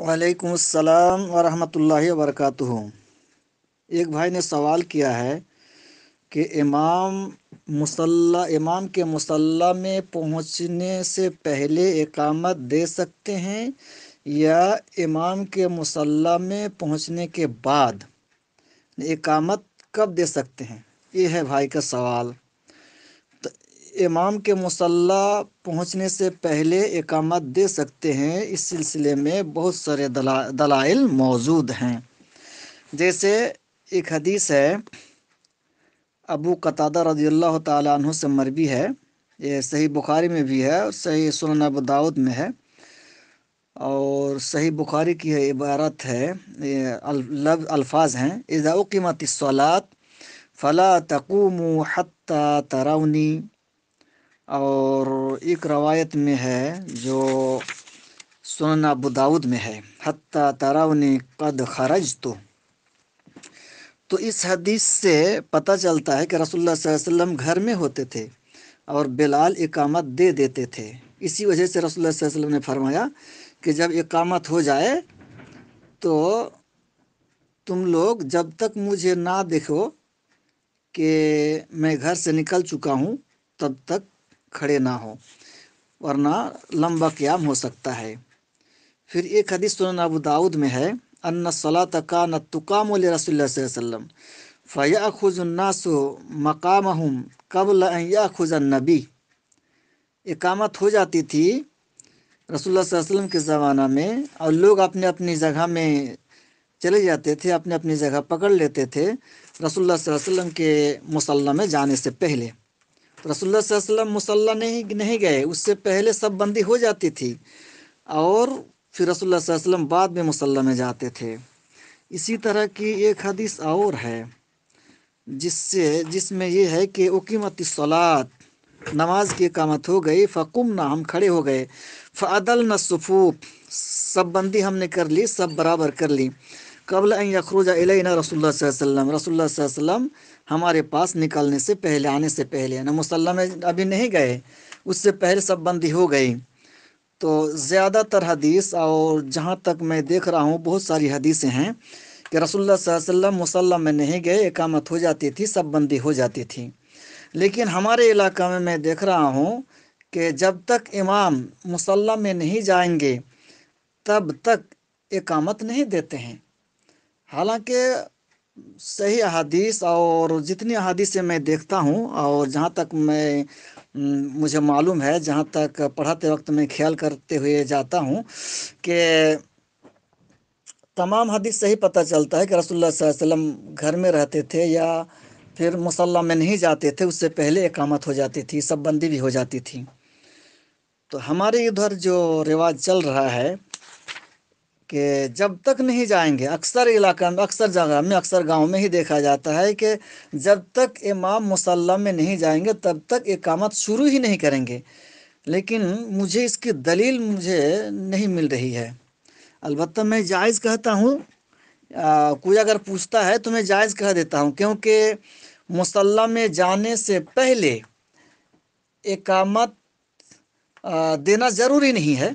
وعلیکم السلام ورحمۃ اللہ وبرکاتہ ایک بھائی نے سوال کیا ہے کہ امام مسلح امام کے مسلح میں پہنچنے سے پہلے اقامت دے سکتے ہیں یا امام کے مسلح میں پہنچنے کے بعد اقامت کب دے سکتے ہیں یہ ہے بھائی کا سوال امام کے مسلح پہنچنے سے پہلے اقامت دے سکتے ہیں اس سلسلے میں بہت سارے دلائل موجود ہیں جیسے ایک حدیث ہے ابو قطادہ رضی اللہ تعالیٰ عنہ سے مربی ہے یہ صحیح بخاری میں بھی ہے اور صحیح سنن ابو داود میں ہے اور صحیح بخاری کی عبارت ہے یہ لفظ الفاظ ہیں اذا اقیمت سوالات فلا تقوموا حتى ترونی اور ایک روایت میں ہے جو سنن ابو داود میں ہے حتیٰ تراؤنی قد خرج تو تو اس حدیث سے پتہ چلتا ہے کہ رسول اللہ صلی اللہ علیہ وسلم گھر میں ہوتے تھے اور بلال اقامت دے دیتے تھے اسی وجہ سے رسول اللہ صلی اللہ علیہ وسلم نے فرمایا کہ جب اقامت ہو جائے تو تم لوگ جب تک مجھے نہ دیکھو کہ میں گھر سے نکل چکا ہوں تب تک کھڑے نہ ہوں ورنہ لمبا قیام ہو سکتا ہے پھر ایک حدیث سنن ابو داود میں ہے ان انّلاۃقا نہ تقام رسول اللہ صلی اللہ علیہ وسلم فیا الناس الناس قبل ان قبل النبی اقامت ہو جاتی تھی رسول اللہ صلی اللہ علیہ وسلم کے زمانہ میں اور لوگ اپنے اپنی جگہ میں چلے جاتے تھے اپنے اپنی جگہ پکڑ لیتے تھے رسول اللہ صلی اللہ علیہ وسلم کے مسلم جانے سے پہلے رسول اللہ صلی اللہ علیہ وسلم مسلح نہیں نہیں گئے اس سے پہلے سب بندی ہو جاتی تھی اور پھر رسول اللہ صلی اللہ علیہ وسلم بعد میں مسلح میں جاتے تھے اسی طرح کی ایک حدیث اور ہے جس سے جس میں یہ ہے کہ اکیمت سولاد نماز کی اقامت ہو گئی فقم نہ ہم کھڑے ہو گئے فعدل نہ صفوف سب بندی ہم نے کر لی سب برابر کر لی قبل ان یخروج علینا رسول اللہ صلی اللہ علیہ وسلم رسول اللہ صلی اللہ علیہ وسلم ہمارے پاس نکلنے سے پہلے آنے سے پہلے نہ یعنی مسلم ابھی نہیں گئے اس سے پہلے سب بندی ہو گئی تو زیادہ تر حدیث اور جہاں تک میں دیکھ رہا ہوں بہت ساری حدیثیں ہیں کہ رسول اللہ صلی اللہ علیہ وسلم مسلم میں نہیں گئے اقامت ہو جاتی تھی سب بندی ہو جاتی تھی لیکن ہمارے علاقہ میں میں دیکھ رہا ہوں کہ جب تک امام مسلم میں نہیں جائیں گے تب تک اقامت نہیں دیتے ہیں حالانکہ صحیح احادیث اور جتنی احادیث میں دیکھتا ہوں اور جہاں تک میں مجھے معلوم ہے جہاں تک پڑھاتے وقت میں خیال کرتے ہوئے جاتا ہوں کہ تمام حدیث صحیح پتہ چلتا ہے کہ رسول اللہ صلی اللہ علیہ وسلم گھر میں رہتے تھے یا پھر مسلح میں نہیں جاتے تھے اس سے پہلے اقامت ہو جاتی تھی سب بندی بھی ہو جاتی تھی تو ہمارے ادھر جو رواج چل رہا ہے کہ جب تک نہیں جائیں گے اکثر علاقہ میں اکثر جگہ میں اکثر گاؤں میں ہی دیکھا جاتا ہے کہ جب تک امام مسلم میں نہیں جائیں گے تب تک اقامت شروع ہی نہیں کریں گے لیکن مجھے اس کی دلیل مجھے نہیں مل رہی ہے البتہ میں جائز کہتا ہوں کوئی اگر پوچھتا ہے تو میں جائز کہہ دیتا ہوں کیونکہ مسلح میں جانے سے پہلے اقامت دینا ضروری نہیں ہے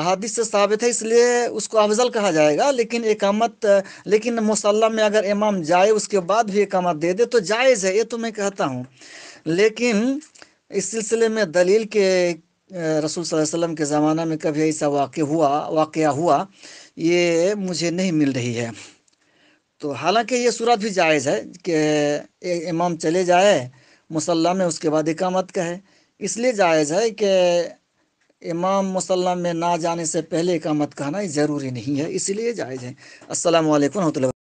احادیث سے ثابت ہے اس لیے اس کو افضل کہا جائے گا لیکن اقامت لیکن مسلح میں اگر امام جائے اس کے بعد بھی اقامت دے دے تو جائز ہے یہ تو میں کہتا ہوں لیکن اس سلسلے میں دلیل کے رسول صلی اللہ علیہ وسلم کے زمانہ میں کبھی ایسا واقع ہوا واقعہ ہوا یہ مجھے نہیں مل رہی ہے تو حالانکہ یہ صورت بھی جائز ہے کہ امام چلے جائے مسلح میں اس کے بعد اکامت کہے اس لیے جائز ہے کہ امام مسلم میں نہ جانے سے پہلے کا مت کہنا ضروری نہیں ہے اسی لیے جائز ہیں السلام علیکم رحمۃ اللہ